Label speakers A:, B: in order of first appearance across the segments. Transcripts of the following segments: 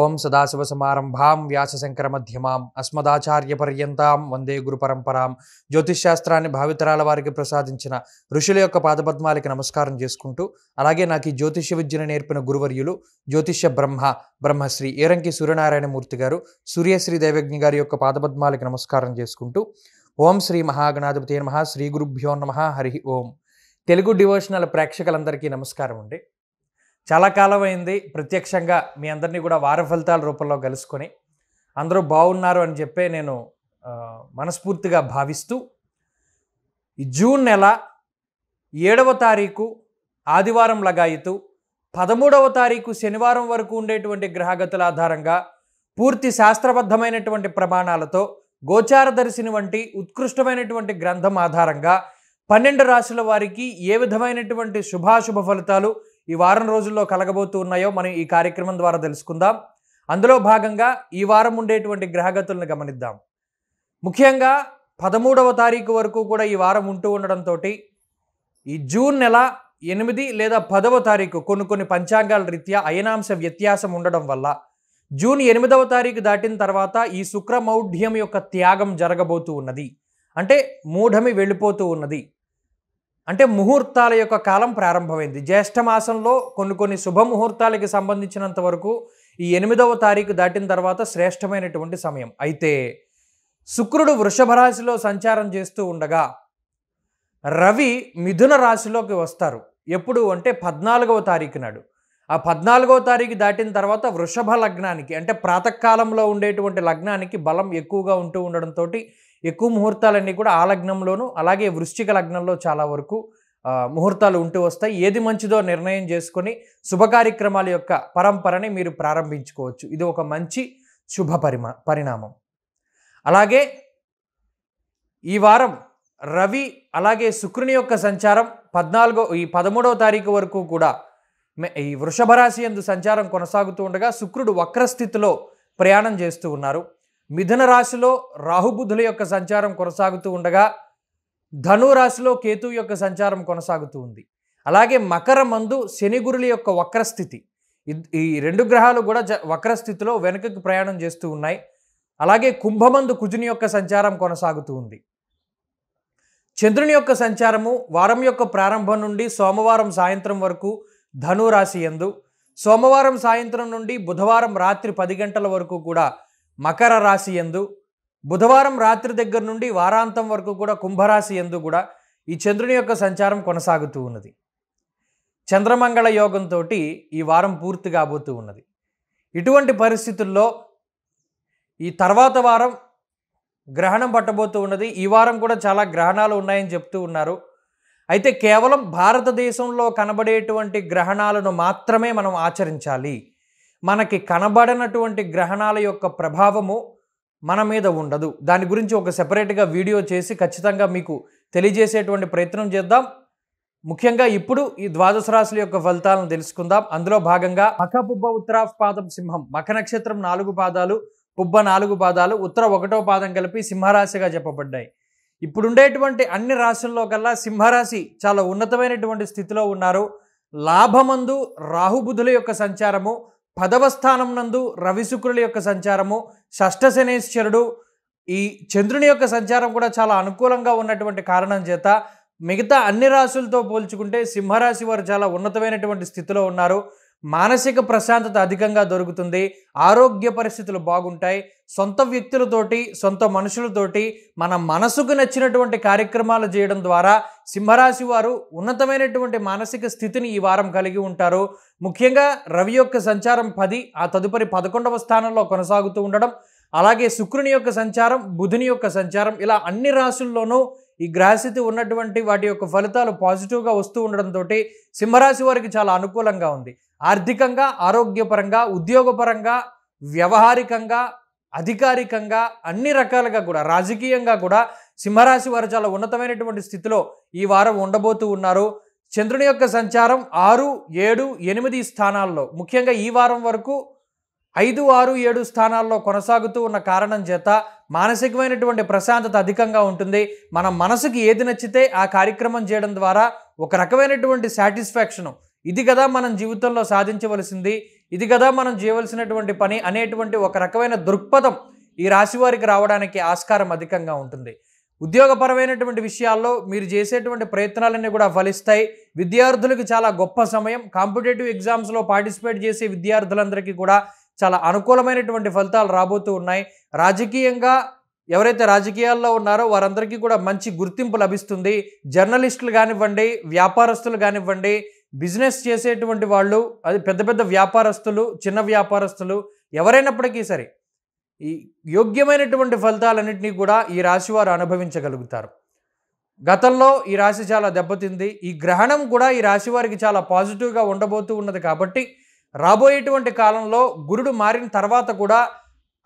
A: ఓం మధ్యమాం అస్మదాచార్య పర్యంతాం వందే జ్యోతిష్ జ్యోతిష్శాస్త్రాన్ని భావితరాల వారికి ప్రసాదించిన ఋషుల యొక్క పాదపద్మాలకి నమస్కారం చేసుకుంటూ అలాగే నాకు ఈ జ్యోతిష్య విద్యను నేర్పిన గురువర్యులు జ్యోతిష్య బ్రహ్మ బ్రహ్మశ్రీ ఏరంకి సూర్యనారాయణమూర్తి గారు సూర్యశ్రీ దేవజ్ఞ గారి యొక్క పాదపద్మాలకి నమస్కారం చేసుకుంటూ ఓం శ్రీ మహాగణాధిపతి నమ శ్రీ గురుభ్యో నమ హరి ఓం తెలుగు డివోషనల్ ప్రేక్షకులందరికీ నమస్కారం అండి చాలా కాలం అయింది ప్రత్యక్షంగా మీ అందరినీ కూడా వార ఫలితాల రూపంలో కలుసుకొని అందరూ బాగున్నారు అని చెప్పే నేను మనస్ఫూర్తిగా భావిస్తూ ఈ జూన్ నెల ఏడవ తారీఖు ఆదివారం లగాయితూ పదమూడవ తారీఖు శనివారం వరకు ఉండేటువంటి గ్రహగతుల ఆధారంగా పూర్తి శాస్త్రబద్ధమైనటువంటి ప్రమాణాలతో గోచారదర్శిని వంటి ఉత్కృష్టమైనటువంటి గ్రంథం ఆధారంగా పన్నెండు రాశుల వారికి ఏ విధమైనటువంటి శుభాశుభ ఫలితాలు ఈ వారం రోజుల్లో కలగబోతూ ఉన్నాయో మనం ఈ కార్యక్రమం ద్వారా తెలుసుకుందాం అందులో భాగంగా ఈ వారం ఉండేటువంటి గ్రహగతులను గమనిద్దాం ముఖ్యంగా పదమూడవ తారీఖు వరకు కూడా ఈ వారం ఉంటూ ఉండడంతో ఈ జూన్ నెల ఎనిమిది లేదా పదవ తారీఖు కొన్ని కొన్ని పంచాంగాల రీత్యా అయనాంశ వ్యత్యాసం ఉండడం వల్ల జూన్ ఎనిమిదవ తారీఖు దాటిన తర్వాత ఈ శుక్రమౌఢ్యం యొక్క త్యాగం జరగబోతూ ఉన్నది అంటే మూఢమి వెళ్ళిపోతూ ఉన్నది అంటే ముహూర్తాల యొక్క కాలం ప్రారంభమైంది జ్యేష్ఠమాసంలో కొన్ని కొన్ని శుభముహూర్తాలకి సంబంధించినంత వరకు ఈ ఎనిమిదవ తారీఖు దాటిన తర్వాత శ్రేష్టమైనటువంటి సమయం అయితే శుక్రుడు వృషభ రాశిలో సంచారం చేస్తూ ఉండగా రవి మిథున రాశిలోకి వస్తారు ఎప్పుడు అంటే పద్నాలుగవ తారీఖు నాడు ఆ పద్నాలుగవ తారీఖు దాటిన తర్వాత వృషభ లగ్నానికి అంటే ప్రాతకాలంలో ఉండేటువంటి లగ్నానికి బలం ఎక్కువగా ఉంటూ ఉండడంతో ఎక్కువ ముహూర్తాలన్నీ కూడా ఆ లగ్నంలోనూ అలాగే వృశ్చిక లగ్నంలో చాలా వరకు ముహూర్తాలు ఉంటూ వస్తాయి ఏది మంచిదో నిర్ణయం చేసుకొని శుభ కార్యక్రమాల యొక్క పరంపరని మీరు ప్రారంభించుకోవచ్చు ఇది ఒక మంచి శుభ పరిణామం అలాగే ఈ వారం రవి అలాగే శుక్రుని యొక్క సంచారం పద్నాలుగో ఈ పదమూడవ తారీఖు వరకు కూడా ఈ వృషభ రాశి ఎందు సంచారం కొనసాగుతూ ఉండగా శుక్రుడు వక్రస్థితిలో ప్రయాణం చేస్తూ ఉన్నారు మిథున రాశిలో రాహుబుధుల యొక్క సంచారం కొనసాగుతూ ఉండగా ధనురాశిలో కేతు యొక్క సంచారం కొనసాగుతూ ఉంది అలాగే మకర మందు శనిగురుల యొక్క వక్రస్థితి ఈ రెండు గ్రహాలు కూడా వక్రస్థితిలో వెనుకకు ప్రయాణం చేస్తూ ఉన్నాయి అలాగే కుంభమందు కుజుని యొక్క సంచారం కొనసాగుతూ ఉంది చంద్రుని యొక్క సంచారము వారం యొక్క ప్రారంభం నుండి సోమవారం సాయంత్రం వరకు ధనురాశి ఎందు సోమవారం సాయంత్రం నుండి బుధవారం రాత్రి పది గంటల వరకు కూడా మకర రాశి ఎందు బుధవారం రాత్రి దగ్గర నుండి వారాంతం వరకు కూడా కుంభరాశి ఎందు కూడా ఈ చంద్రుని యొక్క సంచారం కొనసాగుతూ ఉన్నది చంద్రమంగళ యోగంతో ఈ వారం పూర్తి కాబోతూ ఉన్నది ఇటువంటి పరిస్థితుల్లో ఈ తర్వాత వారం గ్రహణం పట్టబోతూ ఉన్నది ఈ వారం కూడా చాలా గ్రహణాలు ఉన్నాయని చెప్తూ ఉన్నారు అయితే కేవలం భారతదేశంలో కనబడేటువంటి గ్రహణాలను మాత్రమే మనం ఆచరించాలి మనకి కనబడనటువంటి గ్రహణాల యొక్క ప్రభావము మన మీద ఉండదు దాని గురించి ఒక సెపరేట్గా వీడియో చేసి ఖచ్చితంగా మీకు తెలియజేసేటువంటి ప్రయత్నం చేద్దాం ముఖ్యంగా ఇప్పుడు ఈ ద్వాదశ రాశుల యొక్క ఫలితాలను తెలుసుకుందాం అందులో భాగంగా మఖ పుబ్బ ఉత్తర పాదం సింహం మఖ నక్షత్రం నాలుగు పాదాలు పుబ్బ నాలుగు పాదాలు ఉత్తర ఒకటో పాదం కలిపి సింహరాశిగా చెప్పబడ్డాయి ఇప్పుడుండేటువంటి అన్ని రాశుల్లో కల్లా సింహరాశి చాలా ఉన్నతమైనటువంటి స్థితిలో ఉన్నారు లాభమందు రాహుబుధుల యొక్క సంచారము పదవ స్థానం నందు రవిశుక్రుల యొక్క సంచారము షష్ఠ శనేశ్వరుడు ఈ చంద్రుని యొక్క సంచారం కూడా చాలా అనుకూలంగా ఉన్నటువంటి కారణం చేత మిగతా అన్ని రాశులతో పోల్చుకుంటే సింహరాశి వారు చాలా ఉన్నతమైనటువంటి స్థితిలో ఉన్నారు మానసిక ప్రశాంతత అధికంగా దొరుకుతుంది ఆరోగ్య పరిస్థితులు బాగుంటాయి సొంత వ్యక్తులతోటి సొంత మనుషులతోటి మన మనసుకు నచ్చినటువంటి కార్యక్రమాలు చేయడం ద్వారా సింహరాశి వారు ఉన్నతమైనటువంటి మానసిక స్థితిని ఈ వారం కలిగి ఉంటారు ముఖ్యంగా రవి యొక్క సంచారం పది ఆ తదుపరి పదకొండవ స్థానంలో కొనసాగుతూ ఉండడం అలాగే శుక్రుని యొక్క సంచారం బుధుని యొక్క సంచారం ఇలా అన్ని రాశుల్లోనూ ఈ గ్రహస్థితి ఉన్నటువంటి వాటి యొక్క ఫలితాలు పాజిటివ్గా వస్తూ ఉండడంతో సింహరాశి వారికి చాలా అనుకూలంగా ఉంది ఆర్థికంగా ఆరోగ్యపరంగా ఉద్యోగపరంగా వ్యవహారికంగా అధికారికంగా అన్ని రకాలుగా కూడా రాజకీయంగా కూడా సింహరాశి వారు చాలా ఉన్నతమైనటువంటి స్థితిలో ఈ వారం ఉండబోతూ ఉన్నారు చంద్రుని యొక్క సంచారం ఆరు ఏడు ఎనిమిది స్థానాల్లో ముఖ్యంగా ఈ వారం వరకు ఐదు ఆరు ఏడు స్థానాల్లో కొనసాగుతూ ఉన్న కారణం చేత మానసికమైనటువంటి ప్రశాంతత అధికంగా ఉంటుంది మన మనసుకి ఏది నచ్చితే ఆ కార్యక్రమం చేయడం ద్వారా ఒక రకమైనటువంటి సాటిస్ఫాక్షను ఇది కదా మనం జీవితంలో సాధించవలసింది ఇది కదా మనం చేయవలసినటువంటి పని అనేటువంటి ఒక రకమైన దృక్పథం ఈ రాశి వారికి రావడానికి ఆస్కారం అధికంగా ఉంటుంది ఉద్యోగపరమైనటువంటి విషయాల్లో మీరు చేసేటువంటి ప్రయత్నాలన్నీ కూడా ఫలిస్తాయి విద్యార్థులకు చాలా గొప్ప సమయం కాంపిటేటివ్ ఎగ్జామ్స్లో పార్టిసిపేట్ చేసే విద్యార్థులందరికీ కూడా చాలా అనుకూలమైనటువంటి ఫలితాలు రాబోతూ ఉన్నాయి రాజకీయంగా ఎవరైతే రాజకీయాల్లో ఉన్నారో వారందరికీ కూడా మంచి గుర్తింపు లభిస్తుంది జర్నలిస్టులు కానివ్వండి వ్యాపారస్తులు కానివ్వండి బిజినెస్ చేసేటువంటి వాళ్ళు అది పెద్ద పెద్ద వ్యాపారస్తులు చిన్న వ్యాపారస్తులు ఎవరైనప్పటికీ సరే ఈ యోగ్యమైనటువంటి ఫలితాలన్నింటినీ కూడా ఈ రాశి వారు అనుభవించగలుగుతారు గతంలో ఈ రాశి చాలా దెబ్బతింది ఈ గ్రహణం కూడా ఈ రాశి వారికి చాలా పాజిటివ్గా ఉండబోతూ ఉన్నది కాబట్టి రాబోయేటువంటి కాలంలో గురుడు మారిన తర్వాత కూడా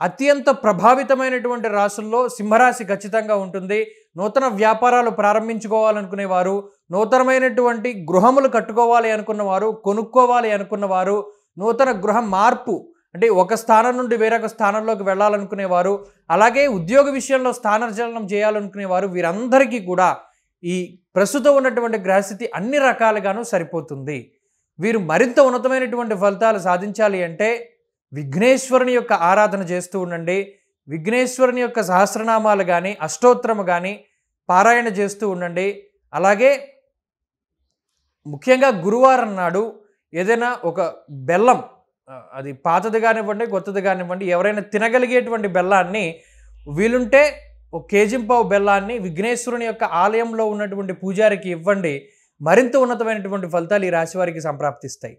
A: అత్యంత ప్రభావితమైనటువంటి రాసుల్లో సింహరాశి ఖచ్చితంగా ఉంటుంది నూతన వ్యాపారాలు ప్రారంభించుకోవాలనుకునే వారు నూతనమైనటువంటి గృహములు కట్టుకోవాలి అనుకున్నవారు కొనుక్కోవాలి అనుకున్నవారు నూతన గృహ మార్పు అంటే ఒక స్థానం నుండి వేరొక స్థానంలోకి వెళ్ళాలనుకునేవారు అలాగే ఉద్యోగ విషయంలో స్థానచలనం చేయాలనుకునేవారు వీరందరికీ కూడా ఈ ప్రస్తుతం ఉన్నటువంటి గ్రహస్థితి అన్ని రకాలుగాను సరిపోతుంది వీరు మరింత ఉన్నతమైనటువంటి ఫలితాలు సాధించాలి అంటే విఘ్నేశ్వరుని యొక్క ఆరాధన చేస్తూ ఉండండి విఘ్నేశ్వరుని యొక్క సహస్రనామాలు కానీ అష్టోత్తరము కానీ పారాయణ చేస్తూ ఉండండి అలాగే ముఖ్యంగా గురువారం నాడు ఏదైనా ఒక బెల్లం అది పాతది కానివ్వండి కొత్తది కానివ్వండి ఎవరైనా తినగలిగేటువంటి బెల్లాన్ని వీలుంటే ఒక కేజీంపావు బెల్లాన్ని విఘ్నేశ్వరుని యొక్క ఆలయంలో ఉన్నటువంటి పూజారికి ఇవ్వండి మరింత ఉన్నతమైనటువంటి ఫలితాలు ఈ రాశి వారికి సంప్రాప్తిస్తాయి